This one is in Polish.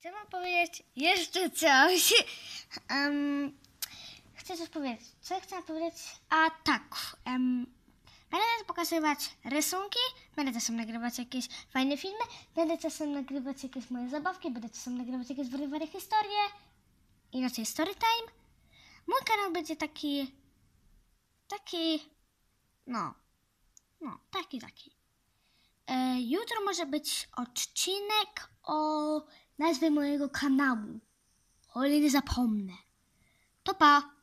Chcę wam powiedzieć jeszcze coś. Um, chcę coś powiedzieć. Co chcę powiedzieć? A tak. Um, będę teraz pokazywać rysunki, będę czasem nagrywać jakieś fajne filmy, będę czasem nagrywać jakieś moje zabawki, będę czasem nagrywać jakieś wyrywane historie, inaczej story time. Mój kanał będzie taki, taki, no, no, taki, taki. E, jutro może być odcinek o nazwę mojego kanału. O ile nie zapomnę. To pa!